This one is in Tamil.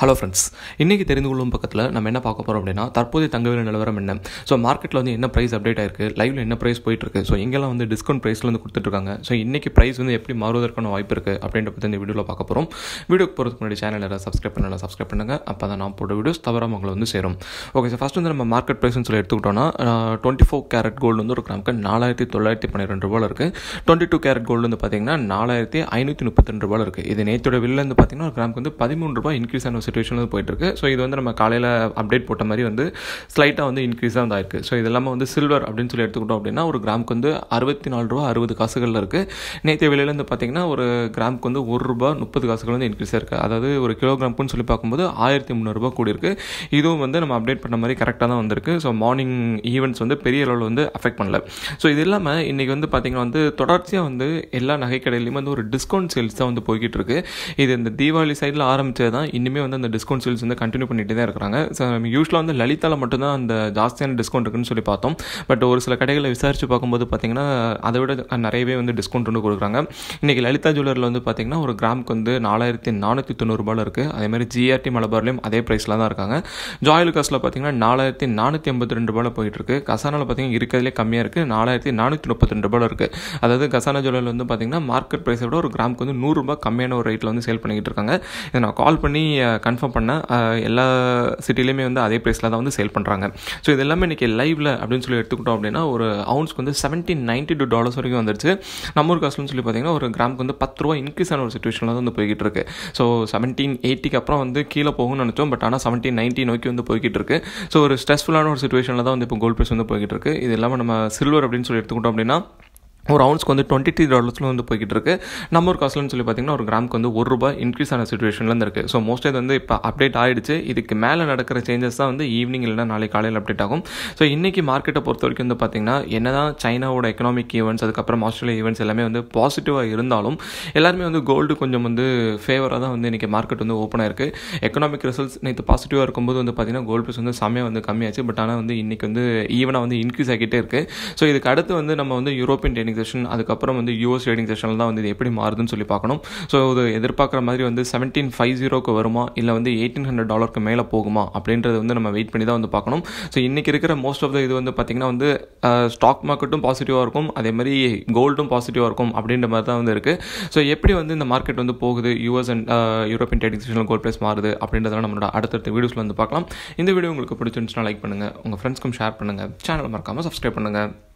ஹலோ ஃப்ரெண்ட்ஸ் இன்றைக்கி தெரிந்து கொள்ளும் பக்கத்தில் நம்ம என்ன பார்க்க போகிறோம் அப்படின்னா தற்போதைய தங்கவில நிலவரம் என்ன ஸோ மார்க்கெட்டில் வந்து என்ன ப்ரைஸ் அப்டேட் ஆயிருக்கு லைவில் என்ன ப்ரைஸ் போயிட்டுருக்கு ஸோ எங்கெல்லாம் வந்து டிஸ்கவுண்ட் ப்ரைஸில் வந்து கொடுத்துட்ருக்காங்க ஸோ இன்றைக்கி ப்ரைஸ் வந்து எப்படி மாறுவதற்கான வாய்ப்பு இருக்குது அப்படின்ற பற்றி இந்த வீடியோவில் பார்க்க போகிறோம் வீடியோக்கு போகிறதுக்கு முன்னாடி சேனல் யாராவது சப்ஸ்கிரைப் பண்ணலாம் சப்ஸ்கிரைப் பண்ணுங்கள் அப்போ தான் நான் போட்ட வீடியோஸ் தவறாம உங்களை வந்து சேரும் ஓகே சார் ஃபஸ்ட் வந்து நம்ம மார்க்கெட் ப்ரைஸ்னு சொல்லி எடுத்துக்கிட்டோம்னா டுவெண்ட்டி ஃபோர் கேரட் கோல்டு வந்து ஒரு கிராமுக்கு நாலாயிரத்தி தொள்ளாயிரத்தி பன்னிரெண்டு ரூபாய் இருக்குது டுவெண்ட்டி டூ கேரட் கோல்டு வந்து பார்த்தீங்கன்னா நாலாயிரத்தி ஐநூற்றி முப்பத்தி ரெண்டு ரூபாய் இருக்குது இது நேற்றோட வில்லேருந்து பார்த்தீங்கன்னா ஒரு கிராமுக்கு வந்து பதிமூணு ரூபாய் இன்க்ரீஸ் ஆன ஒரு சுச்சுவேஷனில் போயிட்டுருக்கு ஸோ இது வந்து நம்ம காலையில் அப்டேட் போட்ட மாதிரி வந்து ஸ்லைட்டாக வந்து இன்க்ரீஸாக வந்து ஆயிருக்கு ஸோ இதெல்லாமே வந்து சில்வர் அப்படின்னு சொல்லி எடுத்துக்கிட்டோம் அப்படின்னா ஒரு கிராமுக்கு வந்து அறுபத்தி நாலு ரூபா அறுபது காசுகளில் இருக்குது நேற்று விலையில் வந்து பார்த்திங்கன்னா ஒரு கிராமுக்கு வந்து ஒரு ரூபா முப்பது காசுகள் வந்து இன்க்ரீஸாக இருக்குது அதாவது ஒரு கிலோகிராம்னு சொல்லி பார்க்கும்போது ஆயிரத்தி முந்நூறுரூபா கூடியிருக்கு இதுவும் வந்து நம்ம அப்டேட் பண்ண மாதிரி கரெக்டாக தான் வந்திருக்கு ஸோ மார்னிங் ஈவெண்ட்ஸ் வந்து பெரிய அளவில் வந்து அஃபெக்ட் பண்ணல ஸோ இது இல்லாமல் இன்றைக்கி வந்து பார்த்திங்கன்னா வந்து தொடர்ச்சியாக வந்து எல்லா நகைக்கடையிலையும் வந்து ஒரு டிஸ்கவுண்ட் சேல்ஸ் தான் வந்து போய்கிட்டு இருக்கு இது இந்த தீபாவளி சைடில் ஆரம்பித்தது தான் இன்னுமே வந்து வந்து அந்த டிஸ்கவுண்ட் சேல்ஸ் வந்து கண்டினியூ பண்ணிட்டு தான் இருக்கிறாங்க ஸோ யூஸ்வலாக வந்து லலிதாவில் மட்டும்தான் அந்த ஜாஸ்தியான டிஸ்கவுண்ட் இருக்குன்னு சொல்லி பார்த்தோம் பட் ஒரு சில கடைகளை விசாரித்து பார்க்கும்போது பார்த்திங்கன்னா அதை விட நிறையவே வந்து டிஸ்கவுண்ட் வந்து கொடுக்குறாங்க இன்றைக்கி லலிதா ஜுவல்லரில் வந்து பார்த்திங்கன்னா ஒரு கிராமுக்கு வந்து நாலாயிரத்தி நானூற்றி தொண்ணூறுபாவில் இருக்குது அதேமாதிரி ஜிஆர்டி மலபார்லேயும் அதே ப்ரைஸில் தான் இருக்காங்க காஸ்ட்டில் பார்த்திங்கன்னா நாலாயிரத்தி நானூற்றி ஐம்பத்தி ரெண்டு ரூபாயில் போயிட்டு இருக்குது கசானாவில் பார்த்தீங்கன்னா இருக்கிறதுலே கம்மியாக இருக்குது நாலாயிரத்தி நானூற்றி முப்பத்தி ரெண்டு ரூபாயில் இருக்குது அதாவது கசானா ஜுவல்லரில் வந்து பார்த்திங்கன்னா மார்க்கெட் ப்ரைஸை விட ஒரு கிராமுக்கு வந்து நூறுரூபா கம்மியான ஒரு ரேட்டில் வந்து சேல் பண்ணிக்கிட்டு இருக்காங்க இதை நான் கால் பண்ணி கன்ஃபார்ம் பண்ணால் எல்லா சிட்டிலையுமே வந்து அதே ப்ரைஸில் தான் வந்து சேல் பண்ணுறாங்க ஸோ இது எல்லாமே இன்றைக்கி லைவில் அப்படின்னு சொல்லி எடுத்துக்கிட்டோம் அப்படின்னா ஒரு அவுன்ஸ்க்கு வந்து செவன்டீன் நைன்ட்டி டூ டாலர்ஸ் வரைக்கும் வந்துருச்சு நம்ம ஒரு காசுன்னு சொல்லி பார்த்தீங்கன்னா ஒரு கிராமுக்கு வந்து பத்து ரூபா இன்க்ரீஸ் ஆன ஒரு சுச்சுவேஷனில் வந்து போய்கிட்டு இருக்கு ஸோ செவன்டீன் எயிட்டிக்கு அப்புறம் வந்து கீழே போகும்னு நினச்சோம் பட் ஆனால் செவன்டீன் நைன்ட்டி நோக்கி வந்து போய்கிட்டு இருக்கு ஸோ ஒரு ஸ்ட்ரெஸ்ஃபுல்லான ஒரு சுச்சுவேஷனில் தான் வந்து இப்போ கோல்ட் ப்ரைஸ் வந்து போய்கிட்டு இருக்கு இது இல்லாமல் நம்ம சில்வர் அப்படின்னு சொல்லி எடுத்துக்கிட்டோம் அப்படின்னா ஒரு அவுன்ஸ்க்கு வந்து டுவெண்ட்டி த்ரீ டாலர்ஸில் வந்து போய்கிட்டு இருக்கு நம்ம ஒரு காசுலன்னு சொல்லி பார்த்தீங்கன்னா ஒரு கிராமுக்கு வந்து ஒரு ரூபாய் இன்க்ரீஸ் ஆன சுச்சுவேஷன்லேருந்து இருக்கு ஸோ மோஸ்ட் இது வந்து இப்போ அப்டேட் ஆகிடுச்சு இதுக்கு மேலே நடக்கிற சேஞ்சஸ் தான் வந்து ஈவினிங் இல்லைனா நாளை காலையில் அப்டேட் ஆகும் ஸோ இன்றைக்கி மார்க்கெட்டை பொறுத்த வரைக்கும் வந்து பார்த்திங்கன்னா என்ன தான் சைனாவோட எக்கனாமிக் ஈவெண்ட்ஸ் அதுக்கப்புறம் ஆஸ்திரேலியா ஈவெண்ட்ஸ் எல்லாமே வந்து பாசிட்டிவாக இருந்தாலும் எல்லாருமே வந்து கோல்டு கொஞ்சம் வந்து ஃபேவராக தான் வந்து இன்றைக்கி மார்க்கெட் வந்து ஓப்பன் ஆயிருக்கு எக்கனாமிக் ரிசல்ட்ஸ் நேற்று பாசிட்டிவாக இருக்கும்போது வந்து பார்த்திங்கன்னா கோல்டு ப்ரைஸ் வந்து செம்மையாக வந்து கம்மியாச்சு பட் ஆனால் வந்து இன்றைக்கி வந்து ஈவனாக வந்து இன்க்ரீஸ் ஆகிட்டே இருக்குது ஸோ இதுக்கு அடுத்து வந்து நம்ம வந்து யூரோப்பியன் ட்ரேடிங் செஷன் அதுக்கப்புறம் வந்து யூஎஸ் ட்ரேடிங் செஷனில் தான் வந்து இது எப்படி மாறுதுன்னு சொல்லி பார்க்கணும் ஸோ இது எதிர்பார்க்குற மாதிரி வந்து செவன்டீன் ஃபைவ் ஜீரோக்கு வருமா இல்லை வந்து எயிட்டீன் ஹண்ட்ரட் டாலருக்கு மேலே போகுமா அப்படின்றத வந்து நம்ம வெயிட் பண்ணி தான் வந்து பார்க்கணும் ஸோ இன்றைக்கி இருக்கிற மோஸ்ட் ஆஃப் த இது வந்து பார்த்திங்கன்னா வந்து ஸ்டாக் மார்க்கெட்டும் பாசிட்டிவாக இருக்கும் அதே மாதிரி கோல்டும் பாசிட்டிவாக இருக்கும் அப்படின்ற மாதிரி தான் வந்து இருக்குது ஸோ எப்படி வந்து இந்த மார்க்கெட் வந்து போகுது யூஎஸ் அண்ட் யூரோப்பியன் ட்ரேடிங் செஷனில் கோல்ட் ப்ரைஸ் மாறுது அப்படின்றதெல்லாம் நம்மளோட அடுத்தடுத்த வீடியோஸில் வந்து பார்க்கலாம் இந்த வீடியோ உங்களுக்கு பிடிச்சிருந்துச்சுன்னா லைக் பண்ணுங்கள் உங்கள் ஃப்ரெண்ட்ஸ்க்கும் ஷேர் பண்ணுங்கள் சேனல் மறக்காமல் சப்ஸ்கிரைப் பண்ணுங்கள்